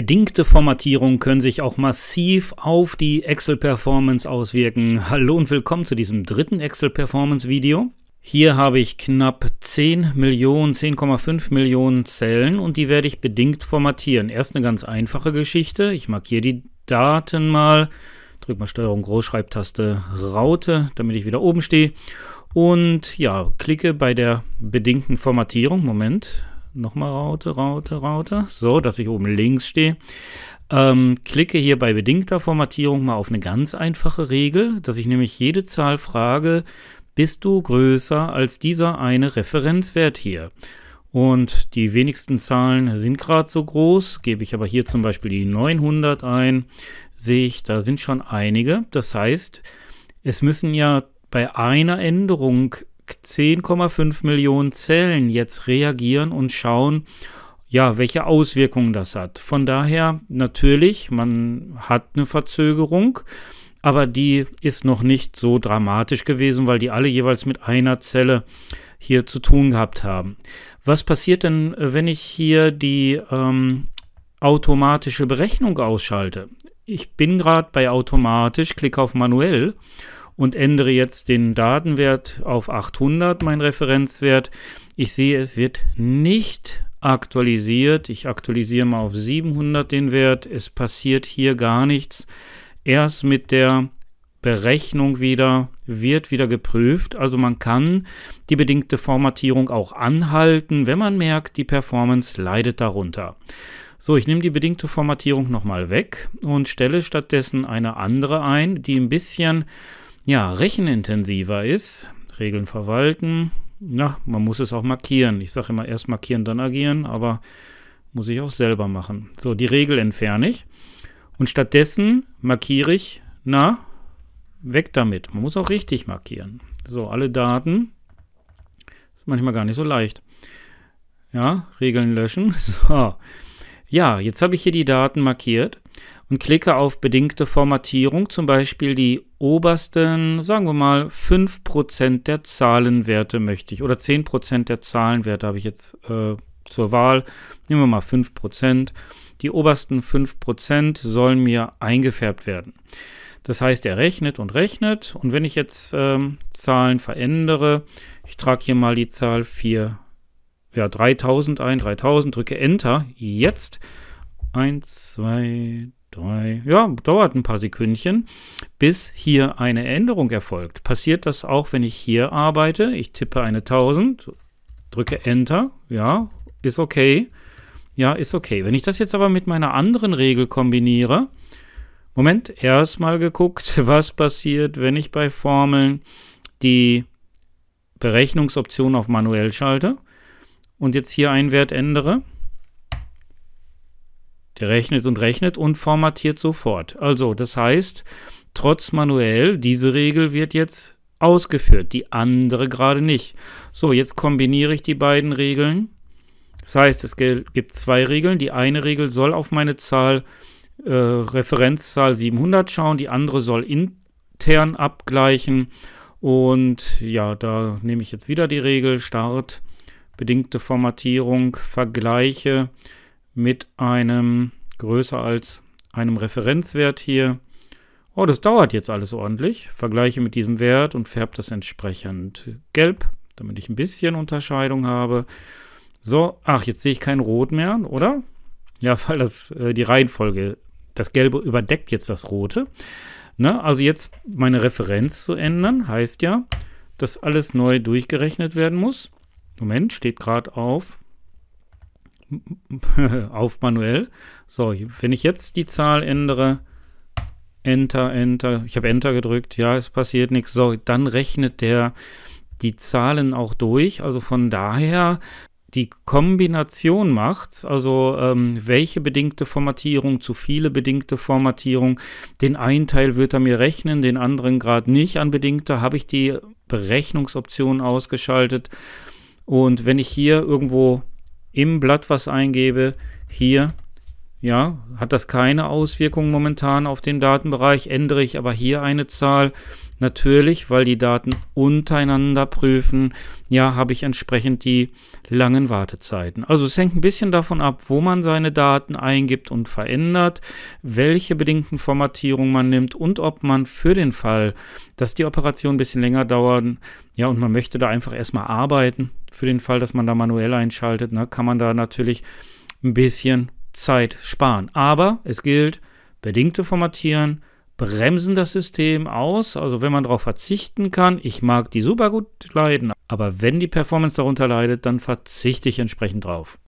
Bedingte Formatierungen können sich auch massiv auf die Excel-Performance auswirken. Hallo und willkommen zu diesem dritten Excel-Performance-Video. Hier habe ich knapp 10 Millionen, 10,5 Millionen Zellen und die werde ich bedingt formatieren. Erst eine ganz einfache Geschichte. Ich markiere die Daten mal, drücke mal Steuerung Großschreibtaste Raute, damit ich wieder oben stehe. Und ja, klicke bei der bedingten Formatierung. Moment, nochmal Raute, Raute, Raute, so, dass ich oben links stehe. Ähm, klicke hier bei bedingter Formatierung mal auf eine ganz einfache Regel, dass ich nämlich jede Zahl frage, bist du größer als dieser eine Referenzwert hier? Und die wenigsten Zahlen sind gerade so groß, gebe ich aber hier zum Beispiel die 900 ein, sehe ich, da sind schon einige. Das heißt, es müssen ja bei einer Änderung 10,5 Millionen Zellen jetzt reagieren und schauen, ja, welche Auswirkungen das hat. Von daher natürlich, man hat eine Verzögerung, aber die ist noch nicht so dramatisch gewesen, weil die alle jeweils mit einer Zelle hier zu tun gehabt haben. Was passiert denn, wenn ich hier die ähm, automatische Berechnung ausschalte? Ich bin gerade bei automatisch, klicke auf manuell und ändere jetzt den Datenwert auf 800, mein Referenzwert. Ich sehe, es wird nicht aktualisiert. Ich aktualisiere mal auf 700 den Wert. Es passiert hier gar nichts. Erst mit der Berechnung wieder wird wieder geprüft. Also man kann die bedingte Formatierung auch anhalten, wenn man merkt, die Performance leidet darunter. So, ich nehme die bedingte Formatierung nochmal weg und stelle stattdessen eine andere ein, die ein bisschen ja, rechenintensiver ist. Regeln verwalten. na, man muss es auch markieren. Ich sage immer erst markieren, dann agieren, aber muss ich auch selber machen. So, die Regel entferne ich. Und stattdessen markiere ich, na, weg damit. Man muss auch richtig markieren. So, alle Daten. Ist manchmal gar nicht so leicht. Ja, Regeln löschen. So. Ja, jetzt habe ich hier die Daten markiert und klicke auf bedingte Formatierung, zum Beispiel die obersten, sagen wir mal, 5% der Zahlenwerte möchte ich oder 10% der Zahlenwerte habe ich jetzt äh, zur Wahl. Nehmen wir mal 5%. Die obersten 5% sollen mir eingefärbt werden. Das heißt, er rechnet und rechnet und wenn ich jetzt ähm, Zahlen verändere, ich trage hier mal die Zahl 4 ja, 3000 ein, 3000, drücke Enter, jetzt. 1, 2, 3, ja, dauert ein paar Sekündchen, bis hier eine Änderung erfolgt. Passiert das auch, wenn ich hier arbeite? Ich tippe eine 1000, drücke Enter, ja, ist okay. Ja, ist okay. Wenn ich das jetzt aber mit meiner anderen Regel kombiniere, Moment, erstmal geguckt, was passiert, wenn ich bei Formeln die Berechnungsoption auf manuell schalte und jetzt hier einen Wert ändere, der rechnet und rechnet und formatiert sofort. Also, das heißt, trotz manuell, diese Regel wird jetzt ausgeführt, die andere gerade nicht. So, jetzt kombiniere ich die beiden Regeln. Das heißt, es gibt zwei Regeln. Die eine Regel soll auf meine Zahl äh, Referenzzahl 700 schauen, die andere soll intern abgleichen. Und ja, da nehme ich jetzt wieder die Regel Start bedingte Formatierung vergleiche mit einem größer als einem Referenzwert hier. Oh, das dauert jetzt alles ordentlich. Vergleiche mit diesem Wert und färbe das entsprechend gelb, damit ich ein bisschen Unterscheidung habe. So, ach, jetzt sehe ich kein Rot mehr, oder? Ja, weil das äh, die Reihenfolge, das Gelbe überdeckt jetzt das Rote. Ne? Also jetzt meine Referenz zu ändern, heißt ja, dass alles neu durchgerechnet werden muss. Moment, steht gerade auf auf manuell. So, wenn ich jetzt die Zahl ändere, Enter, Enter, ich habe Enter gedrückt, ja, es passiert nichts. So, dann rechnet der die Zahlen auch durch. Also von daher, die Kombination macht es. also ähm, welche bedingte Formatierung zu viele bedingte Formatierung. Den einen Teil wird er mir rechnen, den anderen gerade nicht an bedingte. Habe ich die Berechnungsoption ausgeschaltet. Und wenn ich hier irgendwo im Blatt was eingebe, hier ja, hat das keine Auswirkungen momentan auf den Datenbereich, ändere ich aber hier eine Zahl. Natürlich, weil die Daten untereinander prüfen, ja, habe ich entsprechend die langen Wartezeiten. Also es hängt ein bisschen davon ab, wo man seine Daten eingibt und verändert, welche bedingten Formatierungen man nimmt und ob man für den Fall, dass die Operation ein bisschen länger dauert, ja, und man möchte da einfach erstmal arbeiten, für den Fall, dass man da manuell einschaltet, ne, kann man da natürlich ein bisschen Zeit sparen. Aber es gilt, bedingte Formatieren bremsen das System aus. Also wenn man darauf verzichten kann, ich mag die super gut leiden, aber wenn die Performance darunter leidet, dann verzichte ich entsprechend drauf.